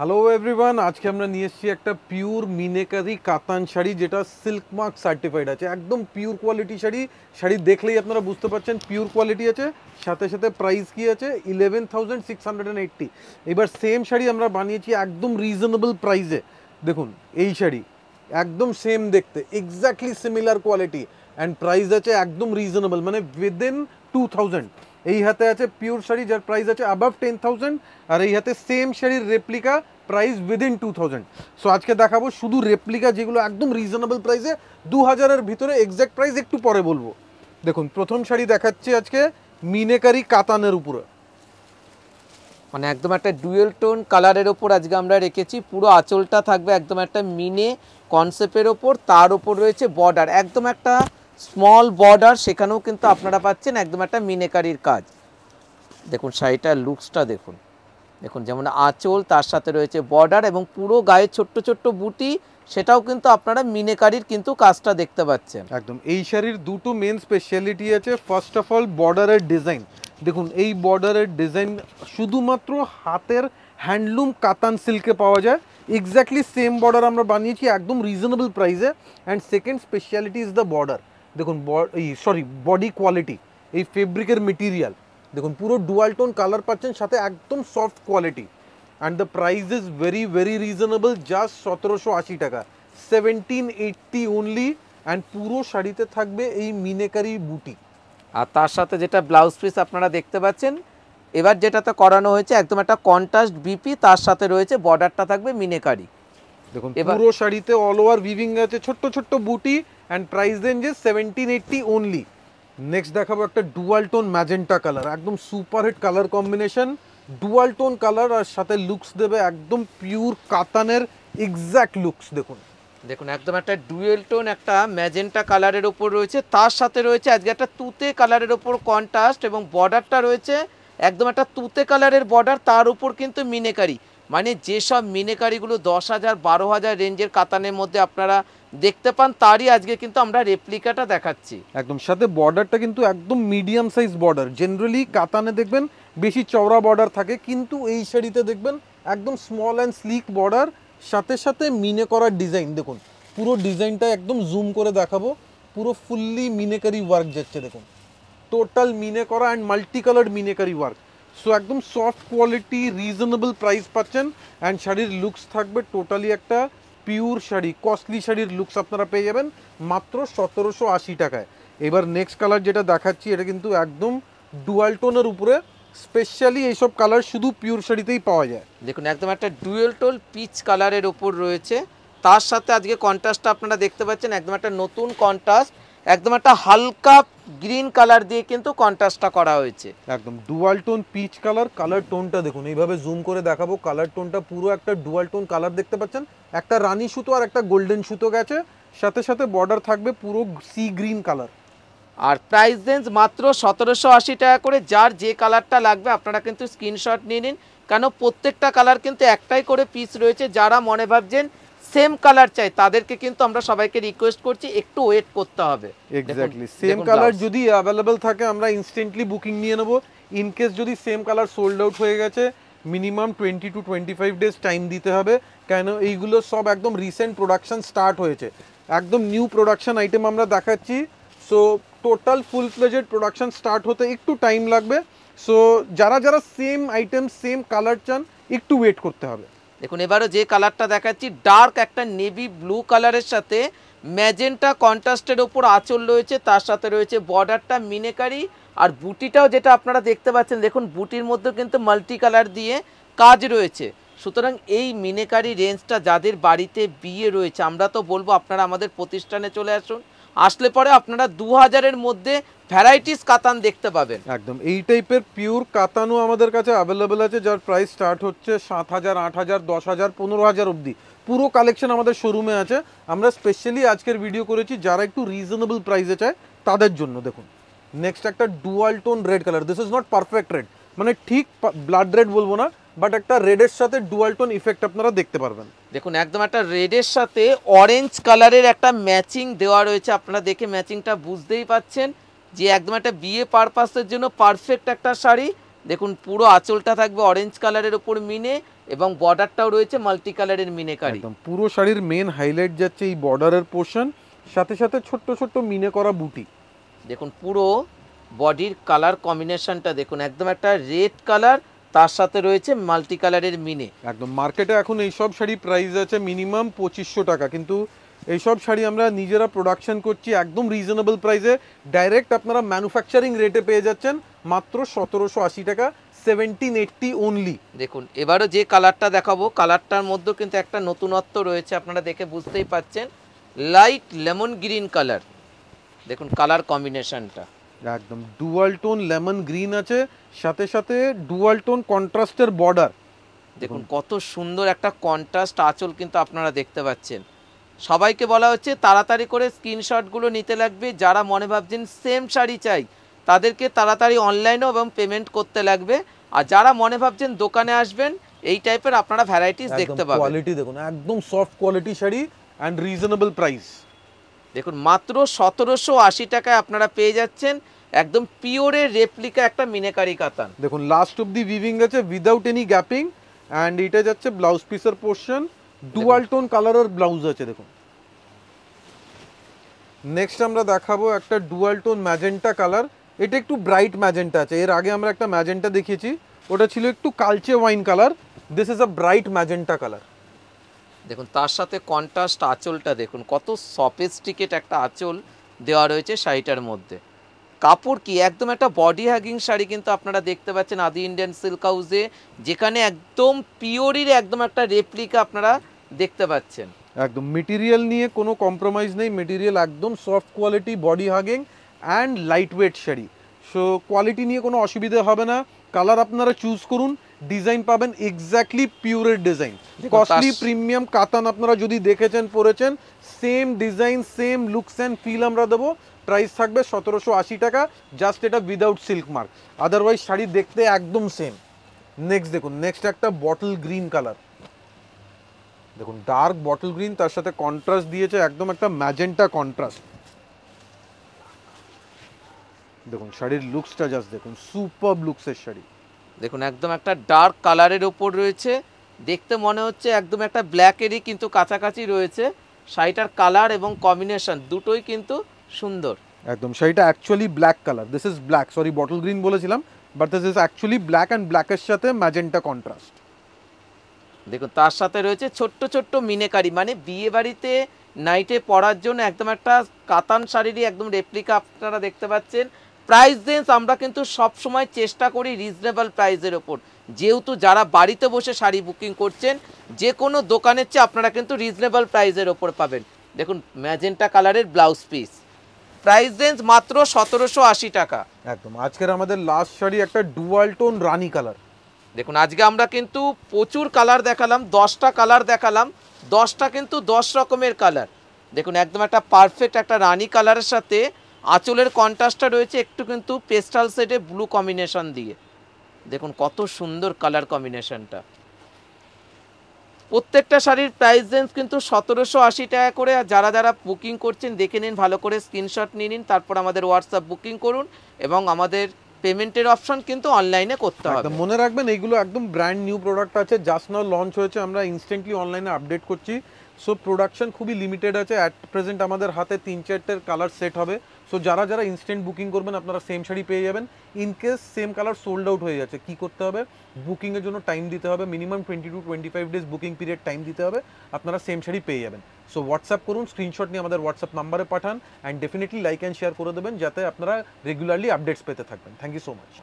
hello everyone আজকে আমরা নিয়ে এসেছি একটা পিওর মিনেকারি কাতান শাড়ি যেটা সিল্ক মার্ক সার্টিফাইড আছে একদম পিওর কোয়ালিটি শাড়ি শাড়ি দেখলেই আপনারা বুঝতে পারছেন পিওর কোয়ালিটি আছে সাথে সাথে প্রাইস কি আছে eleven thousand six hundred eighty এবার সেম শাড়ি আমরা বানিয়েছি একদম রিজনেবল প্রাইসে দেখুন এই শাড়ি একদম সেম দেখতে exactly similar quality and price আছে একদম রিজনেবল মানে উইদিন টু থাউজেন্ড এই হাতে আছে পিওর শাড়ি যার প্রাইস আছে অ্যাবাভ টেন থাউজেন্ড আর এই হাতে সেম শাড়ির replica price within two thousand so আজকে দেখাবো শুধু রেপ্লিকা যেগুলো একদম রিজনেবল প্রাইসে দু হাজারের ভিতরে এক্স্যাক্ট প্রাইস একটু পরে বলবো দেখুন প্রথম শাড়ি দেখাচ্ছি আজকে মিনেকারি কাতানের উপরে মানে একদম একটা ডুয়েল টোন কালারের ওপর আজকে আমরা রেখেছি পুরো আঁচলটা থাকবে একদম একটা মিনে কনসেপ্টের ওপর তার ওপর রয়েছে বর্ডার একদম একটা স্মল বর্ডার সেখানেও কিন্তু আপনারা পাচ্ছেন একদম একটা মিনেকারির কাজ দেখুন শাড়িটার লুকসটা দেখুন দেখুন যেমন আঁচল তার সাথে রয়েছে বর্ডার এবং পুরো গায়ে ছোট্ট ছোট্ট বুটি সেটাও কিন্তু আপনারা মিনেকারির কিন্তু কাজটা দেখতে পাচ্ছেন একদম এই শাড়ির দুটো মেন স্পেশালিটি আছে ফার্স্ট অফ অল বর্ডারের ডিজাইন দেখুন এই বর্ডারের ডিজাইন শুধুমাত্র হাতের হ্যান্ডলুম কাতান সিল্কে পাওয়া যায় এক্স্যাক্টলি সেম বর্ডার আমরা বানিয়েছি একদম রিজনেবল প্রাইসে and second speciality is the border দেখুন এই সরি বডি কোয়ালিটি এই ফেব্রিকের মেটিরিয়াল দেখুন পুরো ডুয়াল টোন কালার পাচ্ছেন সাথে একদম soft quality and the price is very very reasonable just সতেরোশো আশি টাকা সেভেন্টিন এইটটি অনলি অ্যান্ড পুরো শাড়িতে থাকবে এই মিনেকারি বুটি আর তার সাথে যেটা ব্লাউজ পিস আপনারা দেখতে পাচ্ছেন এবার যেটাতে করানো হয়েছে একদম একটা কন্ট্রাস্ট বিপি তার সাথে রয়েছে বর্ডারটা থাকবে মিনেকারি দেখুন পুরো শাড়িতে অল ওভার ভিভিং আছে ছোট্ট ছোট্ট বুটি অ্যান্ড প্রাইস দেন যে সেভেন্টিন এইটটি ওনলি নেক্সট দেখাবো একটা ডুয়াল টোন ম্যাজেন্টা কালার একদম superhit colour combination dual tone colour আর সাথে লুকস দেবে একদম পিওর কাতানের এক্স্যাক্ট লুকস দেখুন দেখুন একদম একটা ডুয়েল টোন একটা ম্যাজেন্টা কালারের ওপর রয়েছে তার সাথে রয়েছে আজকে একটা তুতে কালারের ওপর কন্ট্রাস্ট এবং বর্ডারটা রয়েছে একদম একটা তুতে কালারের বর্ডার তার উপর কিন্তু মিনেকারি মানে যেসব মিনেকারিগুলো দশ হাজার বারো হাজার রেঞ্জের কাতানের মধ্যে আপনারা দেখতে পান তারই আজকে কিন্তু আমরা রেপ্লিকাটা দেখাচ্ছি একদম সাথে বর্ডারটা কিন্তু একদম মিডিয়াম সাইজ বর্ডার জেনারেলি কাতানে দেখবেন বেশি চওড়া বর্ডার থাকে কিন্তু এই শাড়িতে দেখবেন একদম স্মল অ্যান্ড স্লিক বর্ডার সাথে সাথে মিনে করার ডিজাইন দেখুন পুরো ডিজাইনটা একদম জুম করে দেখাবো পুরো ফুললি মিনেকারি ওয়ার্ক যাচ্ছে দেখুন টোটাল মিনে করা অ্যান্ড মাল্টি কালার মিনেকারি ওয়ার্ক সো একদম সফট কোয়ালিটি রিজনেবল প্রাইস পাচ্ছেন অ্যান্ড শাড়ির লুকস থাকবে টোটালি একটা পিওর শাড়ি কস্টলি শাড়ির লুকস আপনারা পেয়ে যাবেন মাত্র সতেরোশো আশি টাকায় এবার নেক্সট কালার যেটা দেখাচ্ছি এটা কিন্তু একদম ডুয়াল টোনের উপরে স্পেশালি এইসব কালার শুধু পিওর শাড়িতেই পাওয়া যায় দেখুন একদম একটা ডুয়েল টোল পিচ কালারের ওপর রয়েছে তার সাথে আজকে কন্ট্রাস্টটা আপনারা দেখতে পাচ্ছেন একদম একটা নতুন কন্ট্রাস্ট একদম একটা হালকা গ্রিন কালার দিয়ে কিন্তু কন্ট্রাস্টটা করা হয়েছে একদম dual tone peach colour colour টোনটা দেখুন এইভাবে জুম করে দেখাবো কালার টোনটা পুরো একটা ডুয়াল টোন কালার দেখতে পাচ্ছেন একটা রানী সুতো আর একটা গোল্ডেন সুতো গেছে সাথে সাথে বর্ডার থাকবে পুরো সি গ্রিন কালার আর প্রাইস রেঞ্জ মাত্র সতেরোশো আশি টাকা করে যার যে কালারটা লাগবে আপনারা কিন্তু স্ক্রিনশট নিয়ে নিন কেন প্রত্যেকটা কালার কিন্তু একটাই করে পিস রয়েছে যারা মনে ভাবছেন সেম কালার চাই তাদেরকে কিন্তু আমরা সবাইকে রিকোয়েস্ট করছি একটু ওয়েট করতে হবে এক্স্যাক্টলি সেম কালার যদি অ্যাভেলেবেল থাকে আমরা ইনস্ট্যান্টলি বুকিং নিয়ে নেব ইন কেস যদি সেম কালার সোল্ড আউট হয়ে গেছে minimum twenty two twenty five days time দিতে হবে কেন এইগুলো সব একদম রিসেন্ট প্রোডাকশন স্টার্ট হয়েছে একদম নিউ প্রোডাকশন আইটেম আমরা দেখাচ্ছি so total full fledged production start হতে একটু টাইম লাগবে সো যারা যারা সেম আইটেম সেম কালার চান একটু ওয়েট করতে হবে দেখুন এবারও যে কালারটা দেখাচ্ছি ডার্ক একটা নেভি ব্লু কালারের সাথে ম্যাজেন্টা কন্ট্রাস্টের ওপর আঁচল রয়েছে তার সাথে রয়েছে বর্ডারটা মিনেকারি আর বুটিটাও যেটা আপনারা দেখতে পাচ্ছেন দেখুন বুটির মধ্যে কিন্তু মাল্টি কালার দিয়ে কাজ রয়েছে সুতরাং এই মিনেকারি রেঞ্জটা যাদের বাড়িতে বিয়ে রয়েছে আমরা তো বলবো আপনারা আমাদের প্রতিষ্ঠানে চলে আসুন আসলে পরে আপনারা দু হাজারের মধ্যে ভ্যারাইটিস কাতান দেখতে পাবেন একদম এই টাইপের পিওর কাতানও আমাদের কাছে অ্যাভেলেবেল আছে যার প্রাইস স্টার্ট হচ্ছে সাত হাজার আট হাজার দশ হাজার পনেরো হাজার অবধি পুরো কালেকশন আমাদের শোরুমে আছে আমরা স্পেশালি আজকের ভিডিও করেছি যারা একটু রিজনেবল প্রাইসে চায় তাদের জন্য দেখুন নেক্সট একটা dual tone red colour this is not perfect red মানে ঠিক ব্লাড রেড বলবো না বাট একটা রেডের সাথে ডুয়াল টোন ইফেক্ট আপনারা দেখতে পারবেন দেখুন একদম একটা রেডের সাথে অরেঞ্জ কালারের একটা ম্যাচিং দেওয়া রয়েছে আপনারা দেখে ম্যাচিংটা বুঝতেই পাচ্ছেন যে একদম একটা বিয়ে পারপাসের জন্য পারফেক্ট একটা শাড়ি দেখুন পুরো আঁচলটা থাকবে অরেঞ্জ কালারের ওপর মিনে এবং বর্ডারটাও রয়েছে মাল্টি কালারের মিনে কারি পুরো শাড়ির মেন হাইলাইট যাচ্ছে এই বর্ডারের পোর্শন সাথে সাথে ছোট্ট ছোট্ট মিনে করা বুটি দেখুন পুরো বডির কালার কম্বিনেশনটা দেখুন একদম একটা রেড কালার তার সাথে রয়েছে মাল্টি কালারের মিনে একদম মার্কেটে এখন এইসব শাড়ি প্রাইস আছে মিনিমাম পঁচিশশো টাকা কিন্তু এইসব শাড়ি আমরা নিজেরা প্রোডাকশন করছি একদম রিজনেবল প্রাইসে ডাইরেক্ট আপনারা ম্যানুফ্যাকচারিং রেটে পেয়ে যাচ্ছেন মাত্র সতেরোশো আশি টাকা সেভেন্টিন এইটটি অনলি দেখুন এবারও যে কালারটা দেখাবো কালারটার মধ্যেও কিন্তু একটা নতুনত্ব রয়েছে আপনারা দেখে বুঝতেই পাচ্ছেন লাইট লেমন গ্রিন কালার দেখুন কালার কম্বিনেশনটা একদম ডুয়াল টোন লেমন গ্রিন আছে সাথে সাথে ডুয়াল টোন কন্ট্রাস্টের বর্ডার দেখুন কত সুন্দর একটা কন্ট্রাস্ট আঁচল কিন্তু আপনারা দেখতে পাচ্ছেন সবাইকে বলা হচ্ছে তাড়াতাড়ি করে স্ক্রিনশটগুলো নিতে লাগবে যারা মনে ভাবছেন সেম শাড়ি চাই তাদেরকে তাড়াতাড়ি অনলাইনেও এবং পেমেন্ট করতে লাগবে আর যারা মনে ভাবছেন দোকানে আসবেন এই টাইপের আপনারা ভ্যারাইটিস দেখতে পাবেন কোয়ালিটি দেখুন একদম soft quality sari and reasonable price দেখুন মাত্র সতেরোশো আশি টাকায় আপনারা পেয়ে যাচ্ছেন একদম পিওরের রেপ্লিকা একটা মিনেকারি কাতান দেখুন লাস্ট অব দি ভিভিং আছে উইদাউট এনি গ্যাপিং অ্যান্ড এটা যাচ্ছে ব্লাউজ পিসের পোর্শন ডুয়াল টোন কালারের ব্লাউজ আছে দেখুন নেক্সট আমরা দেখাবো একটা ডুয়াল টোন ম্যাজেন্টা কালার এটা একটু ব্রাইট ম্যাজেন্টা আছে এর আগে আমরা একটা ম্যাজেন্টা দেখিয়েছি ওটা ছিল একটু কালচে wine colour this is a bright magenta colour দেখুন তার সাথে কন্ট্রাস্ট আঁচলটা দেখুন কত সফিস্টিকেট একটা আঁচল দেওয়া রয়েছে শাড়িটার মধ্যে কাপড় কি একদম একটা বডি হ্যাগিং শাড়ি কিন্তু আপনারা দেখতে পাচ্ছেন আদি ইন্ডিয়ান সিল্ক হাউসে যেখানে একদম পিওরির একদম একটা রেপ্লিকা আপনারা দেখতে পাচ্ছেন একদম মেটেরিয়াল নিয়ে কোনো কম্প্রোমাইজ নেই মেটেরিয়াল একদম soft quality body hugging and light weight sari so quality নিয়ে কোনো অসুবিধা হবে না কালার আপনারা চুজ করুন ডিজাইন পাবেন এক্স্যাক্টলি পিওরের ডিজাইন কস্টলি প্রিমিয়াম কাতান আপনারা যদি দেখেছেন পরেছেন same design same looks and feel আমরা দেবো প্রাইস থাকবে সতেরোশো আশি টাকা জাস্ট এটা without silk mark otherwise sari দেখতে একদম সেম নেক্সট দেখুন নেক্সট একটা বটল গ্রিন কালার দেখুন ডার্ক বটল গ্রিন তার সাথে কন্ট্রাস্ট দিয়েছে একদম একটা ম্যাজেন্টা কন্ট্রাস্ট দেখুন শাড়ির লুকসটা জাস্ট দেখুন সুপার লুকসের শাড়ি দেখুন একদম একটা ডার্ক কালারের ওপর রয়েছে দেখতে মনে হচ্ছে একদম একটা ব্ল্যাকেরই কিন্তু কাছাকাছি রয়েছে শাড়িটার কালার এবং কম্বিনেশন দুটোই কিন্তু সুন্দর একদম শাড়িটা actually black colour this is black sorry bottle green বলেছিলাম but this is actually black and ব্ল্যাকের সাথে ম্যাজেন্টা কন্ট্রাস্ট দেখুন তার সাথে রয়েছে ছোট্ট ছোট্ট মিনেকারি মানে বিয়ে বাড়িতে নাইটে পড়ার জন্য একদম একটা কাতান শাড়িরই একদম রেপ্লিকা আপনারা দেখতে পাচ্ছেন প্রাইস রেঞ্জ আমরা কিন্তু সব সময় চেষ্টা করি রিজনেবল প্রাইসের ওপর যেহেতু যারা বাড়িতে বসে শাড়ি বুকিং করছেন যে কোনো দোকানের চেয়ে আপনারা কিন্তু রিজনেবল প্রাইসের ওপর পাবেন দেখুন ম্যাজেন্টা কালারের ব্লাউজ পিস প্রাইস রেঞ্জ মাত্র সতেরোশো আশি টাকা একদম আজকের আমাদের লাস্ট শাড়ি একটা ডুয়াল টোন রানি কালার দেখুন আজকে আমরা কিন্তু প্রচুর কালার দেখালাম দশটা কালার দেখালাম দশটা কিন্তু দশ রকমের কালার দেখুন একদম একটা পারফেক্ট একটা রানি কালারের সাথে আঁচলের কন্ট্রাস্টটা রয়েছে একটু কিন্তু পেস্টাল সেটে ব্লু কম্বিনেশন দিয়ে দেখুন কত সুন্দর কালার কম্বিনেশনটা প্রত্যেকটা শাড়ির প্রাইস রেঞ্জ কিন্তু সতেরোশো আশি টাকা করে আর যারা যারা বুকিং করছেন দেখে নিন ভালো করে স্ক্রিনশট নিয়ে নিন তারপর আমাদের হোয়াটসঅ্যাপ বুকিং করুন এবং আমাদের পেমেন্টের অপশন কিন্তু অনলাইনে করতে হবে মনে রাখবেন এইগুলো একদম ব্র্যান্ড নিউ প্রোডাক্ট আছে জাস্ট নাও লঞ্চ হয়েছে আমরা ইনস্ট্যান্টলি অনলাইনে আপডেট করছি সো প্রোডাকশন খুবই লিমিটেড আছে অ্যাট প্রেজেন্ট আমাদের হাতে তিন চারটের কালার সেট হবে সো যারা যারা ইনস্ট্যান্ট বুকিং করবেন আপনারা সেম শাড়ি পেয়ে যাবেন in case same colour sold out হয়ে যাচ্ছে কি করতে হবে বুকিংয়ের জন্য টাইম দিতে হবে minimum twenty two twenty five days booking period time দিতে হবে আপনারা সেম শাড়ি পেয়ে যাবেন সো হোয়াটসঅ্যাপ করুন স্ক্রিনশট নিয়ে আমাদের হোয়াটসঅ্যাপ নাম্বারে পাঠান and definitely like and share করে দেবেন যাতে আপনারা রেগুলারলি আপডেটস পেতে থাকবেন থ্যাংক ইউ সো মাচ